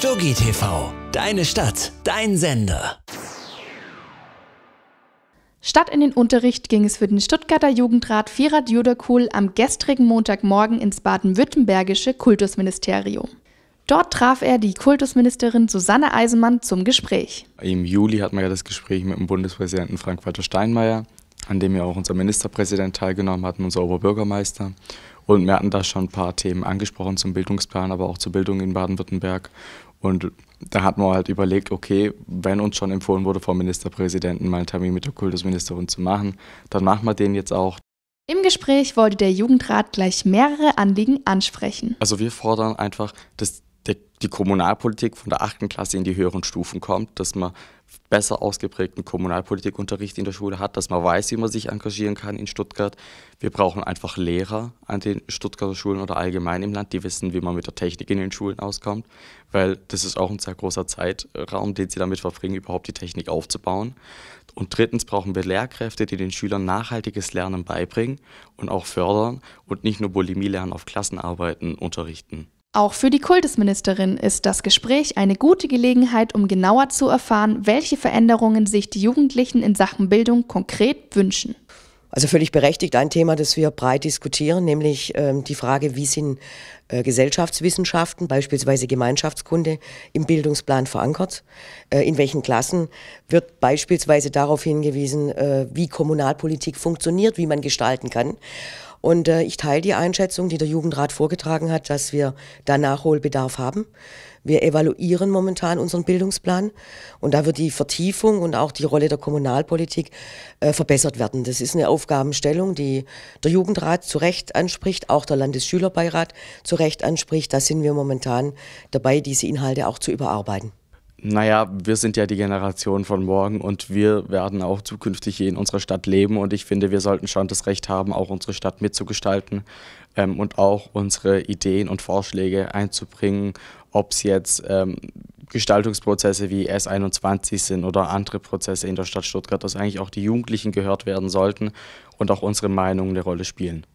Sturgi TV, deine Stadt, dein Sender. Statt in den Unterricht ging es für den Stuttgarter Jugendrat Firat Judakul am gestrigen Montagmorgen ins baden-württembergische Kultusministerium. Dort traf er die Kultusministerin Susanne Eisenmann zum Gespräch. Im Juli hatten wir ja das Gespräch mit dem Bundespräsidenten Frank-Walter Steinmeier, an dem ja auch unser Ministerpräsident teilgenommen hat, unser Oberbürgermeister. Und wir hatten da schon ein paar Themen angesprochen zum Bildungsplan, aber auch zur Bildung in Baden-Württemberg. Und da hat man halt überlegt, okay, wenn uns schon empfohlen wurde vom Ministerpräsidenten, mal einen Termin mit der Kultusministerin zu machen, dann machen wir den jetzt auch. Im Gespräch wollte der Jugendrat gleich mehrere Anliegen ansprechen. Also wir fordern einfach, dass der, die Kommunalpolitik von der achten Klasse in die höheren Stufen kommt, dass man besser ausgeprägten Kommunalpolitikunterricht in der Schule hat, dass man weiß, wie man sich engagieren kann in Stuttgart. Wir brauchen einfach Lehrer an den Stuttgarter Schulen oder allgemein im Land, die wissen, wie man mit der Technik in den Schulen auskommt, weil das ist auch ein sehr großer Zeitraum, den sie damit verbringen, überhaupt die Technik aufzubauen. Und drittens brauchen wir Lehrkräfte, die den Schülern nachhaltiges Lernen beibringen und auch fördern und nicht nur Bulimie-Lernen auf Klassenarbeiten unterrichten. Auch für die Kultusministerin ist das Gespräch eine gute Gelegenheit, um genauer zu erfahren, welche Veränderungen sich die Jugendlichen in Sachen Bildung konkret wünschen. Also völlig berechtigt ein Thema, das wir breit diskutieren, nämlich ähm, die Frage, wie sind äh, Gesellschaftswissenschaften, beispielsweise Gemeinschaftskunde, im Bildungsplan verankert? Äh, in welchen Klassen wird beispielsweise darauf hingewiesen, äh, wie Kommunalpolitik funktioniert, wie man gestalten kann? Und äh, ich teile die Einschätzung, die der Jugendrat vorgetragen hat, dass wir da Nachholbedarf haben. Wir evaluieren momentan unseren Bildungsplan und da wird die Vertiefung und auch die Rolle der Kommunalpolitik äh, verbessert werden. Das ist eine Aufgabenstellung, die der Jugendrat zu Recht anspricht, auch der Landesschülerbeirat zu Recht anspricht. Da sind wir momentan dabei, diese Inhalte auch zu überarbeiten naja, wir sind ja die Generation von morgen und wir werden auch zukünftig hier in unserer Stadt leben und ich finde, wir sollten schon das Recht haben, auch unsere Stadt mitzugestalten ähm, und auch unsere Ideen und Vorschläge einzubringen, ob es jetzt ähm, Gestaltungsprozesse wie S21 sind oder andere Prozesse in der Stadt Stuttgart, dass eigentlich auch die Jugendlichen gehört werden sollten und auch unsere Meinungen eine Rolle spielen.